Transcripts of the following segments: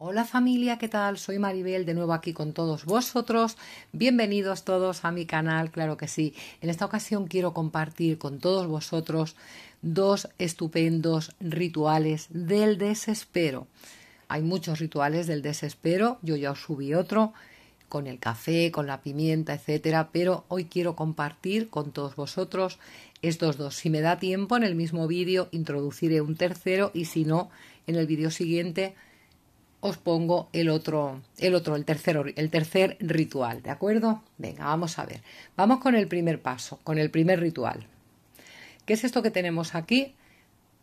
Hola familia, ¿qué tal? Soy Maribel de nuevo aquí con todos vosotros. Bienvenidos todos a mi canal, claro que sí. En esta ocasión quiero compartir con todos vosotros dos estupendos rituales del desespero. Hay muchos rituales del desespero, yo ya os subí otro con el café, con la pimienta, etcétera, pero hoy quiero compartir con todos vosotros estos dos. Si me da tiempo en el mismo vídeo introduciré un tercero y si no en el vídeo siguiente os pongo el otro, el otro, el tercer, el tercer ritual, ¿de acuerdo? Venga, vamos a ver. Vamos con el primer paso, con el primer ritual. ¿Qué es esto que tenemos aquí?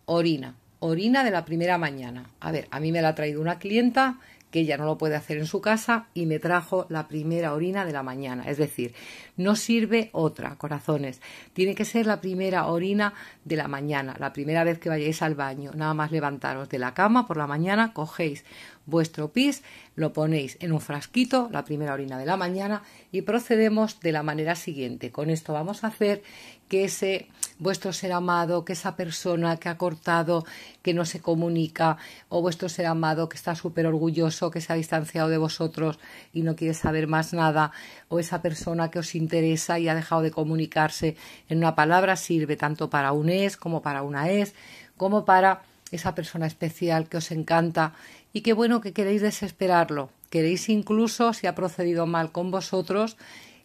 Orina, orina de la primera mañana. A ver, a mí me la ha traído una clienta que ya no lo puede hacer en su casa y me trajo la primera orina de la mañana. Es decir, no sirve otra, corazones. Tiene que ser la primera orina de la mañana, la primera vez que vayáis al baño. Nada más levantaros de la cama por la mañana, cogéis vuestro pis, lo ponéis en un frasquito, la primera orina de la mañana, y procedemos de la manera siguiente. Con esto vamos a hacer que ese vuestro ser amado, que esa persona que ha cortado, que no se comunica, o vuestro ser amado que está súper orgulloso, que se ha distanciado de vosotros y no quiere saber más nada, o esa persona que os interesa y ha dejado de comunicarse, en una palabra sirve tanto para un es como para una es, como para esa persona especial que os encanta y qué bueno que queréis desesperarlo. Queréis incluso, si ha procedido mal con vosotros,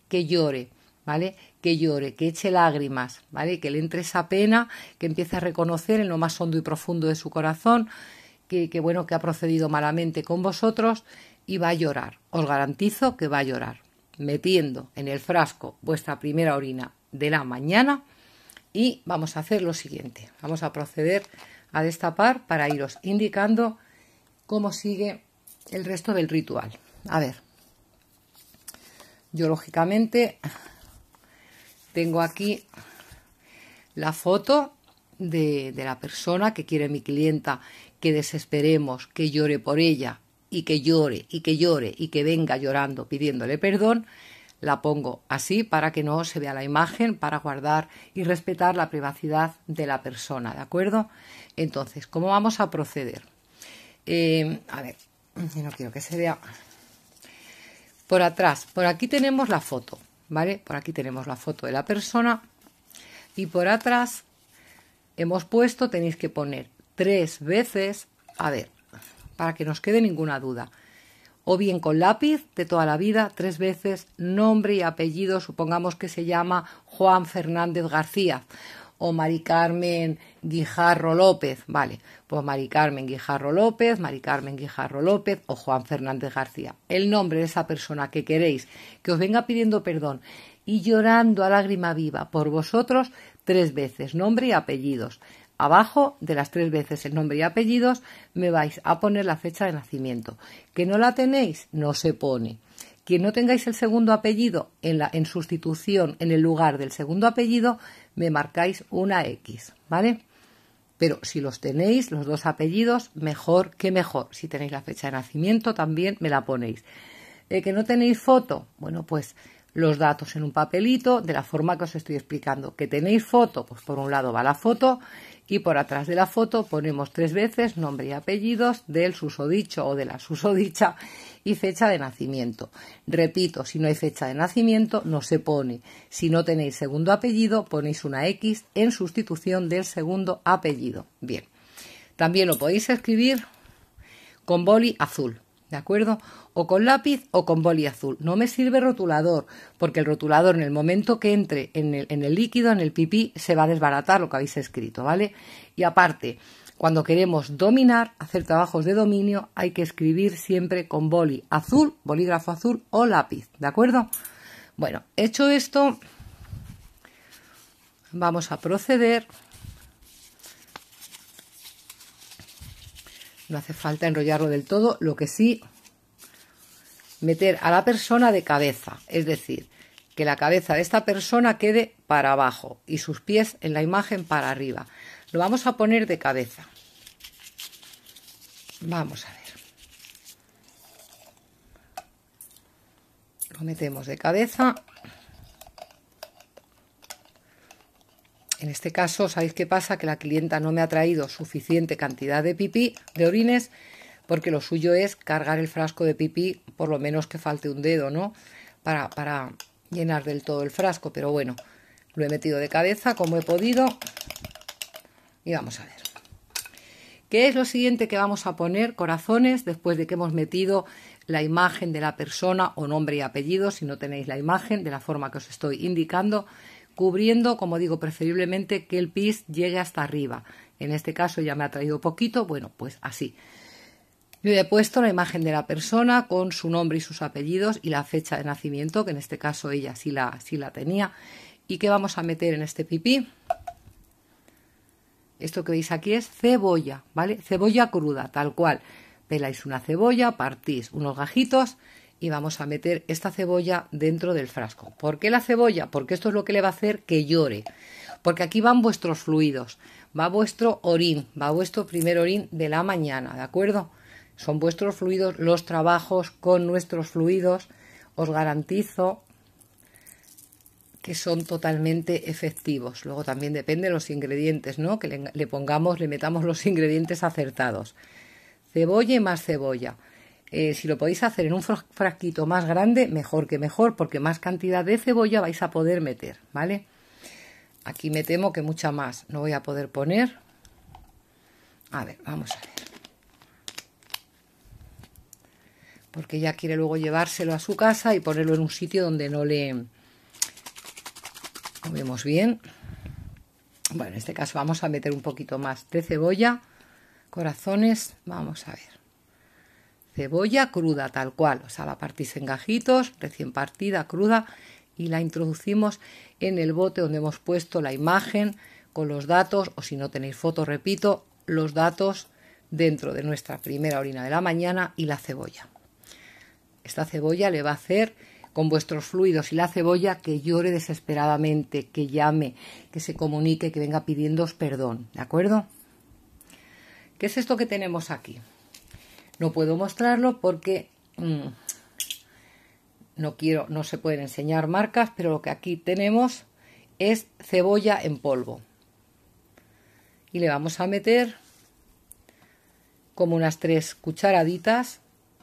que llore, ¿vale? Que llore, que eche lágrimas, ¿vale? Que le entre esa pena, que empiece a reconocer en lo más hondo y profundo de su corazón que, qué bueno, que ha procedido malamente con vosotros y va a llorar. Os garantizo que va a llorar, metiendo en el frasco vuestra primera orina de la mañana y vamos a hacer lo siguiente. Vamos a proceder a destapar para iros indicando cómo sigue el resto del ritual. A ver, yo lógicamente tengo aquí la foto de, la persona que quiere mi clienta, que desesperemos, que llore por ella y que llore y que llore y que venga llorando pidiéndole perdón, la pongo así para que no se vea la imagen, para guardar y respetar la privacidad de la persona, ¿de acuerdo? Entonces, ¿cómo vamos a proceder? Eh, a ver, no quiero que se vea. Por atrás, por aquí tenemos la foto, ¿vale? Por aquí tenemos la foto de la persona y por atrás hemos puesto, tenéis que poner tres veces, a ver, para que nos quede ninguna duda. O bien con lápiz de toda la vida, tres veces, nombre y apellido, supongamos que se llama Juan Fernández García o Mari Carmen Guijarro López, vale, pues Mari Carmen Guijarro López, Mari Carmen Guijarro López o Juan Fernández García. El nombre de esa persona que queréis que os venga pidiendo perdón y llorando a lágrima viva por vosotros tres veces, nombre y apellidos. Abajo de las tres veces el nombre y apellidos me vais a poner la fecha de nacimiento. Que no la tenéis, no se pone. Que no tengáis el segundo apellido en, en sustitución en el lugar del segundo apellido, me marcáis una X, ¿vale? Pero si los tenéis, los dos apellidos, mejor que mejor. Si tenéis la fecha de nacimiento, también me la ponéis. Eh, que no tenéis foto, bueno, pues los datos en un papelito de la forma que os estoy explicando. Que tenéis foto, pues por un lado va la foto y por atrás de la foto ponemos tres veces nombre y apellidos del susodicho o de la susodicha y fecha de nacimiento. Repito, si no hay fecha de nacimiento, no se pone. Si no tenéis segundo apellido, ponéis una X en sustitución del segundo apellido. Bien. También lo podéis escribir con boli azul. ¿de acuerdo? O con lápiz o con boli azul. No me sirve rotulador, porque el rotulador en el momento que entre en el, líquido, en el pipí, se va a desbaratar lo que habéis escrito, ¿vale? Y aparte, cuando queremos dominar, hacer trabajos de dominio, hay que escribir siempre con boli azul, bolígrafo azul o lápiz, ¿de acuerdo? Bueno, hecho esto, vamos a proceder. No hace falta enrollarlo del todo, lo que sí meter a la persona de cabeza, es decir, que la cabeza de esta persona quede para abajo y sus pies en la imagen para arriba. Lo vamos a poner de cabeza. Vamos a ver. Lo metemos de cabeza En este caso, ¿sabéis qué pasa? Que la clienta no me ha traído suficiente cantidad de pipí, de orines, porque lo suyo es cargar el frasco de pipí, por lo menos que falte un dedo, ¿no? Para, para llenar del todo el frasco, pero bueno, lo he metido de cabeza como he podido. Y vamos a ver. ¿Qué es lo siguiente que vamos a poner, corazones, después de que hemos metido la imagen de la persona o nombre y apellido, si no tenéis la imagen, de la forma que os estoy indicando? cubriendo, como digo, preferiblemente que el pis llegue hasta arriba. En este caso ya me ha traído poquito, bueno, pues así. Yo he puesto la imagen de la persona con su nombre y sus apellidos y la fecha de nacimiento, que en este caso ella sí la, sí la tenía. ¿Y qué vamos a meter en este pipí? Esto que veis aquí es cebolla, ¿vale? Cebolla cruda, tal cual. Peláis una cebolla, partís unos gajitos y vamos a meter esta cebolla dentro del frasco. ¿Por qué la cebolla? Porque esto es lo que le va a hacer que llore. Porque aquí van vuestros fluidos, va vuestro orín, va vuestro primer orín de la mañana, ¿de acuerdo? Son vuestros fluidos, los trabajos con nuestros fluidos, os garantizo que son totalmente efectivos. Luego también depende de los ingredientes, ¿no? Que le, le pongamos, le metamos los ingredientes acertados. Cebolla y más cebolla. Eh, si lo podéis hacer en un frasquito más grande, mejor que mejor, porque más cantidad de cebolla vais a poder meter, ¿vale? Aquí me temo que mucha más no voy a poder poner. A ver, vamos a ver. Porque ya quiere luego llevárselo a su casa y ponerlo en un sitio donde no le... comemos vemos bien. Bueno, en este caso vamos a meter un poquito más de cebolla, corazones, vamos a ver cebolla cruda tal cual, o sea, la partís en gajitos, recién partida, cruda, y la introducimos en el bote donde hemos puesto la imagen con los datos, o si no tenéis fotos, repito, los datos dentro de nuestra primera orina de la mañana y la cebolla. Esta cebolla le va a hacer con vuestros fluidos y la cebolla que llore desesperadamente, que llame, que se comunique, que venga pidiéndoos perdón, ¿de acuerdo? ¿Qué es esto que tenemos aquí? No puedo mostrarlo porque mm, no quiero, no se pueden enseñar marcas, pero lo que aquí tenemos es cebolla en polvo. Y le vamos a meter como unas tres cucharaditas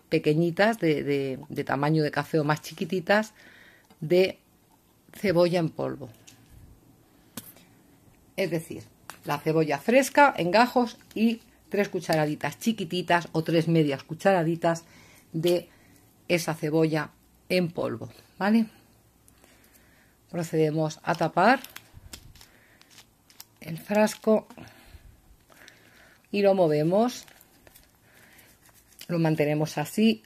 pequeñitas de, tamaño de café o más chiquititas de cebolla en polvo. Es decir, la cebolla fresca en gajos y tres cucharaditas chiquititas o tres medias cucharaditas de esa cebolla en polvo, ¿vale? Procedemos a tapar el frasco y lo movemos, lo mantenemos así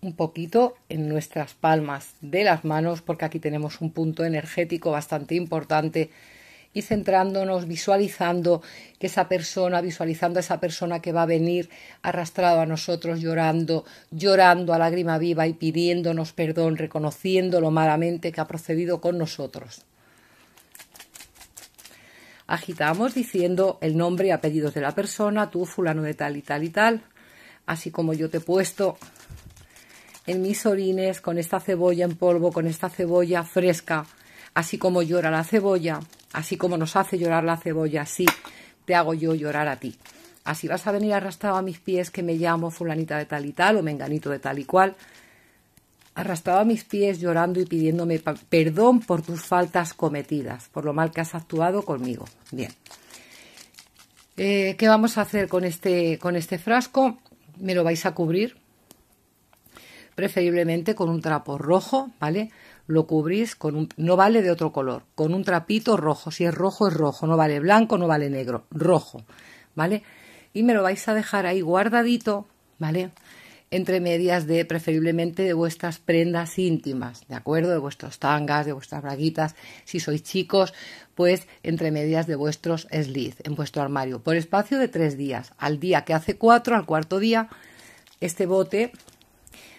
un poquito en nuestras palmas de las manos porque aquí tenemos un punto energético bastante importante y centrándonos, visualizando que esa persona, visualizando a esa persona que va a venir arrastrado a nosotros llorando, llorando a lágrima viva y pidiéndonos perdón, reconociendo lo malamente que ha procedido con nosotros. Agitamos diciendo el nombre y apellidos de la persona, tú fulano de tal y tal y tal, así como yo te he puesto en mis orines con esta cebolla en polvo, con esta cebolla fresca así como llora la cebolla, así como nos hace llorar la cebolla, así te hago yo llorar a ti. Así vas a venir arrastrado a mis pies que me llamo fulanita de tal y tal o menganito de tal y cual. Arrastrado a mis pies llorando y pidiéndome perdón por tus faltas cometidas, por lo mal que has actuado conmigo. Bien. Eh, ¿Qué vamos a hacer con este, con este frasco? Me lo vais a cubrir, preferiblemente con un trapo rojo, ¿vale? lo cubrís con un... no vale de otro color, con un trapito rojo, si es rojo es rojo, no vale blanco, no vale negro, rojo, ¿vale? Y me lo vais a dejar ahí guardadito, ¿vale? Entre medias de preferiblemente de vuestras prendas íntimas, ¿de acuerdo? De vuestros tangas, de vuestras braguitas, si sois chicos, pues entre medias de vuestros slits en vuestro armario, por espacio de tres días, al día que hace cuatro, al cuarto día, este bote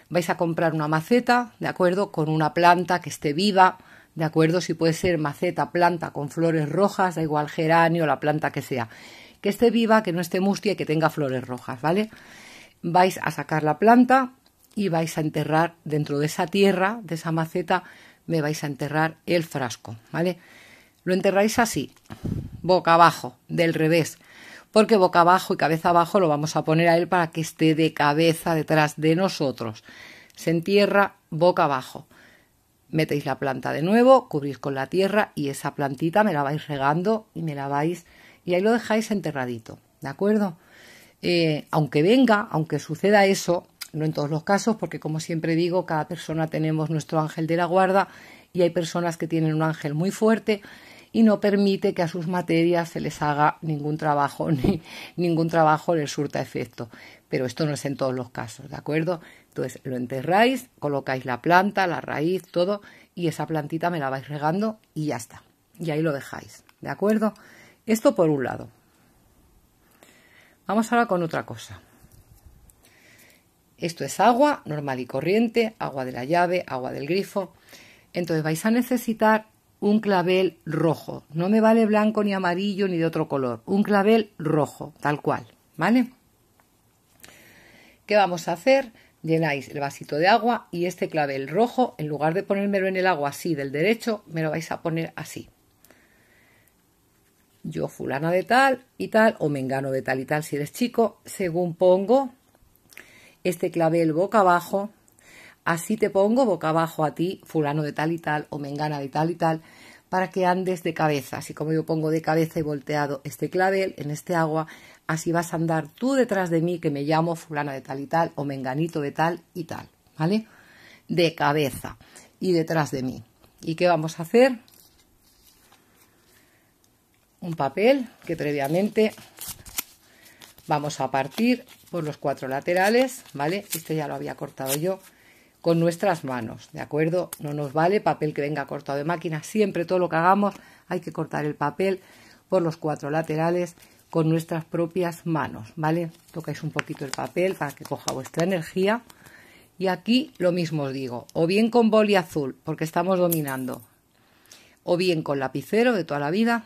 vais a comprar una maceta, ¿de acuerdo? Con una planta que esté viva, ¿de acuerdo? Si puede ser maceta, planta con flores rojas, da igual geranio, la planta que sea. Que esté viva, que no esté mustia y que tenga flores rojas, ¿vale? Vais a sacar la planta y vais a enterrar dentro de esa tierra, de esa maceta, me vais a enterrar el frasco, ¿vale? Lo enterráis así, boca abajo, del revés porque boca abajo y cabeza abajo lo vamos a poner a él para que esté de cabeza detrás de nosotros. Se entierra boca abajo. Metéis la planta de nuevo, cubrís con la tierra y esa plantita me la vais regando y me la vais y ahí lo dejáis enterradito, ¿de acuerdo? Eh, aunque venga, aunque suceda eso, no en todos los casos, porque como siempre digo, cada persona tenemos nuestro ángel de la guarda y hay personas que tienen un ángel muy fuerte y no permite que a sus materias se les haga ningún trabajo ni ningún trabajo les surta efecto. Pero esto no es en todos los casos, ¿de acuerdo? Entonces lo enterráis, colocáis la planta, la raíz, todo y esa plantita me la vais regando y ya está. Y ahí lo dejáis, ¿de acuerdo? Esto por un lado. Vamos ahora con otra cosa. Esto es agua normal y corriente, agua de la llave, agua del grifo. Entonces vais a necesitar un clavel rojo. No me vale blanco ni amarillo ni de otro color. Un clavel rojo, tal cual, ¿vale? ¿Qué vamos a hacer? Llenáis el vasito de agua y este clavel rojo, en lugar de ponérmelo en el agua así del derecho, me lo vais a poner así. Yo fulana de tal y tal, o me engano de tal y tal si eres chico, según pongo este clavel boca abajo así te pongo boca abajo a ti, fulano de tal y tal, o mengana de tal y tal, para que andes de cabeza, así como yo pongo de cabeza y volteado este clavel en este agua, así vas a andar tú detrás de mí que me llamo fulano de tal y tal, o menganito de tal y tal, ¿vale? De cabeza y detrás de mí. ¿Y qué vamos a hacer? Un papel que previamente vamos a partir por los cuatro laterales, ¿vale? Este ya lo había cortado yo con nuestras manos, ¿de acuerdo? No nos vale papel que venga cortado de máquina, siempre todo lo que hagamos hay que cortar el papel por los cuatro laterales con nuestras propias manos, ¿vale? Tocáis un poquito el papel para que coja vuestra energía. Y aquí lo mismo os digo, o bien con boli azul, porque estamos dominando, o bien con lapicero de toda la vida,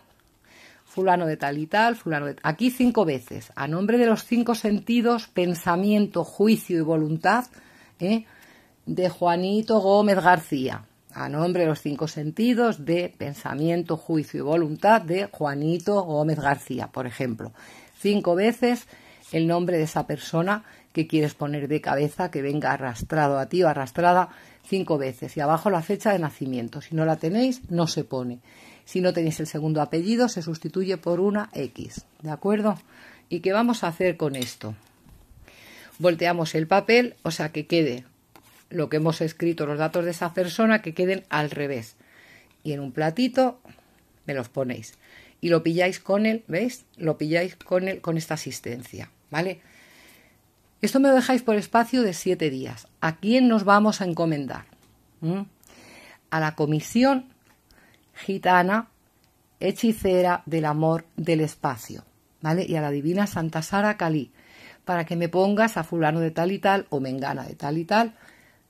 fulano de tal y tal, fulano de... Aquí cinco veces, a nombre de los cinco sentidos, pensamiento, juicio y voluntad, ¿eh? de Juanito Gómez García, a nombre de los cinco sentidos de pensamiento, juicio y voluntad de Juanito Gómez García, por ejemplo. Cinco veces el nombre de esa persona que quieres poner de cabeza, que venga arrastrado a ti o arrastrada cinco veces. Y abajo la fecha de nacimiento. Si no la tenéis, no se pone. Si no tenéis el segundo apellido, se sustituye por una X. ¿De acuerdo? ¿Y qué vamos a hacer con esto? Volteamos el papel, o sea que quede lo que hemos escrito, los datos de esa persona, que queden al revés. Y en un platito me los ponéis. Y lo pilláis con él, ¿veis? Lo pilláis con él, con esta asistencia, ¿vale? Esto me lo dejáis por espacio de siete días. ¿A quién nos vamos a encomendar? ¿Mm? A la comisión gitana, hechicera del amor del espacio, ¿vale? Y a la divina Santa Sara Calí, para que me pongas a fulano de tal y tal o mengana de tal y tal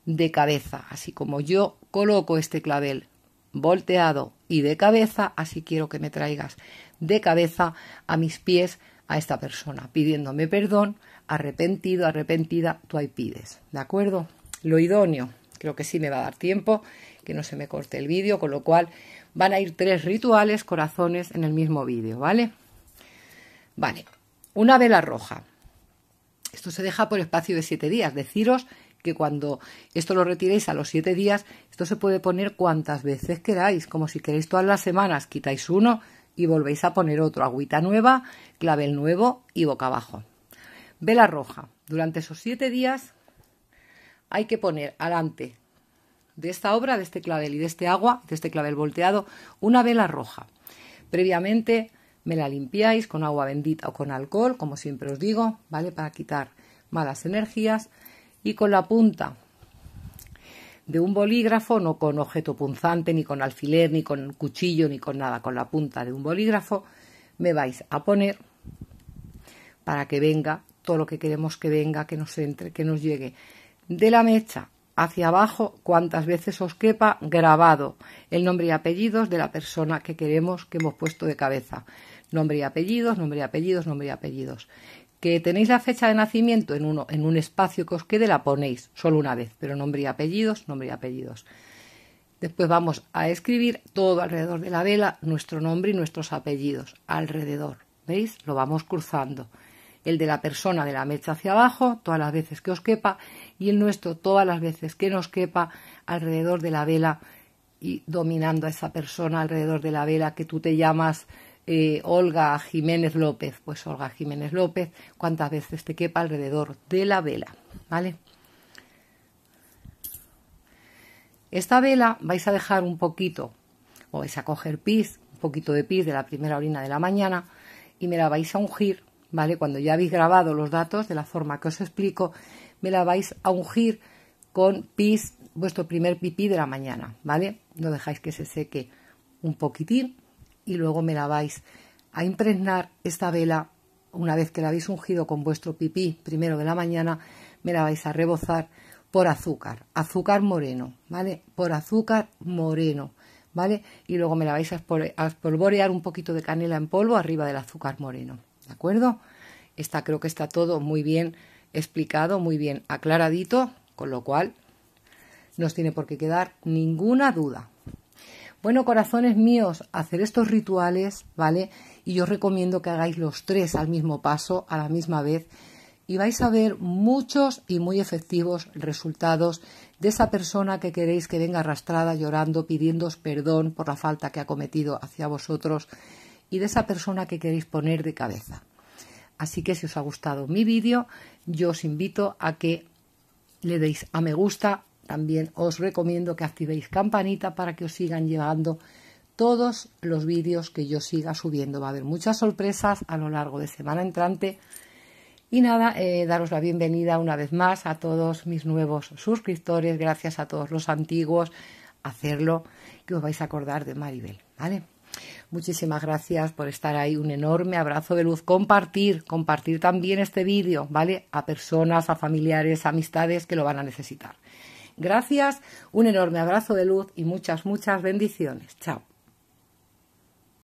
de cabeza, así como yo coloco este clavel volteado y de cabeza, así quiero que me traigas de cabeza a mis pies a esta persona, pidiéndome perdón, arrepentido, arrepentida, tú ahí pides, ¿de acuerdo? Lo idóneo, creo que sí me va a dar tiempo, que no se me corte el vídeo, con lo cual van a ir tres rituales corazones en el mismo vídeo, ¿vale? Vale, una vela roja. Esto se deja por espacio de siete días, deciros que cuando esto lo retiréis a los siete días, esto se puede poner cuantas veces queráis, como si queréis todas las semanas, quitáis uno y volvéis a poner otro, agüita nueva, clavel nuevo y boca abajo. Vela roja. Durante esos siete días hay que poner alante de esta obra, de este clavel y de este agua, de este clavel volteado, una vela roja. Previamente me la limpiáis con agua bendita o con alcohol, como siempre os digo, ¿vale? Para quitar malas energías y con la punta de un bolígrafo, no con objeto punzante, ni con alfiler, ni con cuchillo, ni con nada, con la punta de un bolígrafo, me vais a poner para que venga todo lo que queremos que venga, que nos entre, que nos llegue. De la mecha hacia abajo, cuantas veces os quepa, grabado el nombre y apellidos de la persona que queremos que hemos puesto de cabeza. Nombre y apellidos, nombre y apellidos, nombre y apellidos que tenéis la fecha de nacimiento en, uno, en un espacio que os quede, la ponéis solo una vez, pero nombre y apellidos, nombre y apellidos. Después vamos a escribir todo alrededor de la vela, nuestro nombre y nuestros apellidos, alrededor. ¿Veis? Lo vamos cruzando. El de la persona de la mecha hacia abajo, todas las veces que os quepa, y el nuestro todas las veces que nos quepa alrededor de la vela y dominando a esa persona alrededor de la vela que tú te llamas eh, Olga Jiménez López. Pues Olga Jiménez López, cuántas veces te quepa alrededor de la vela, ¿vale? Esta vela vais a dejar un poquito, o vais a coger pis, un poquito de pis de la primera orina de la mañana, y me la vais a ungir, ¿vale? Cuando ya habéis grabado los datos de la forma que os explico, me la vais a ungir con pis, vuestro primer pipí de la mañana, ¿vale? No dejáis que se seque un poquitín y luego me la vais a impregnar esta vela una vez que la habéis ungido con vuestro pipí primero de la mañana, me la vais a rebozar por azúcar, azúcar moreno, ¿vale? Por azúcar moreno, ¿vale? Y luego me la vais a espolvorear un poquito de canela en polvo arriba del azúcar moreno, ¿de acuerdo? Esta creo que está todo muy bien explicado, muy bien aclaradito, con lo cual no os tiene por qué quedar ninguna duda. Bueno, corazones míos, hacer estos rituales, ¿vale? Y yo os recomiendo que hagáis los tres al mismo paso, a la misma vez, y vais a ver muchos y muy efectivos resultados de esa persona que queréis que venga arrastrada llorando, pidiéndoos perdón por la falta que ha cometido hacia vosotros y de esa persona que queréis poner de cabeza. Así que si os ha gustado mi vídeo, yo os invito a que le deis a me gusta también os recomiendo que activéis campanita para que os sigan llevando todos los vídeos que yo siga subiendo. Va a haber muchas sorpresas a lo largo de semana entrante. Y nada, eh, daros la bienvenida una vez más a todos mis nuevos suscriptores, gracias a todos los antiguos, hacerlo que os vais a acordar de Maribel, ¿vale? Muchísimas gracias por estar ahí, un enorme abrazo de luz, compartir, compartir también este vídeo, ¿vale? A personas, a familiares, a amistades que lo van a necesitar. Gracias, un enorme abrazo de luz y muchas, muchas bendiciones. Chao.